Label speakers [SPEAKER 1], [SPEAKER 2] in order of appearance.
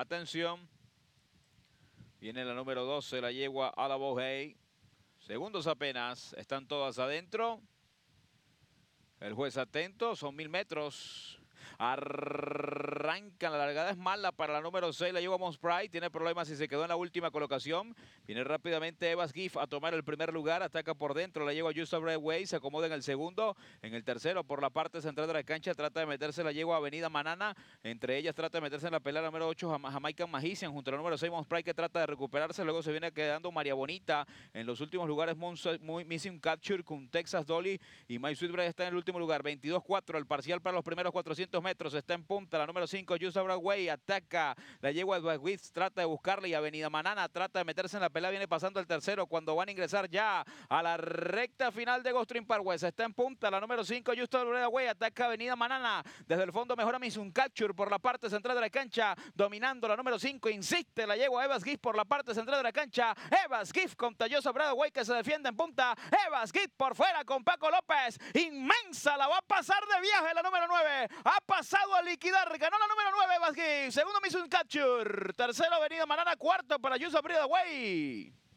[SPEAKER 1] Atención. Viene la número 12, la yegua a la Segundos apenas, están todas adentro. El juez atento, son mil metros arranca, La largada es mala para la número 6. La lleva Monsprite. Tiene problemas y se quedó en la última colocación. Viene rápidamente Evas Giff a tomar el primer lugar. Ataca por dentro. La lleva Just Way. Se acomoda en el segundo. En el tercero, por la parte central de la cancha, trata de meterse la yegua Avenida Manana. Entre ellas trata de meterse en la pelea número 8, a Jamaica Magician, junto a la número 6, Monsprite, que trata de recuperarse. Luego se viene quedando María Bonita. En los últimos lugares, Missing Capture con Texas Dolly. Y My Sweet está en el último lugar. 22-4 el parcial para los primeros 400 metros. Está en punta la número 5. 5. Yusa Broadway ataca. La yegua de Wiz trata de buscarle y Avenida Manana trata de meterse en la pelea. Viene pasando el tercero cuando van a ingresar ya a la recta final de Ghost parwes Está en punta la número 5. Justo Broadway ataca Avenida Manana. Desde el fondo mejora Mizun Capture por la parte central de la cancha. Dominando la número 5. Insiste la yegua Evas Gift por la parte central de la cancha. Evas Gift con Tallosa que se defiende en punta. Evas Gift por fuera con Paco López. Inmensa la va a pasar de viaje la número 9. Ha pasado a liquidar. Ganó la número 9, Vázquez. Segundo, un Capture. Tercero, Avenida Manana. Cuarto, para Yusa Way.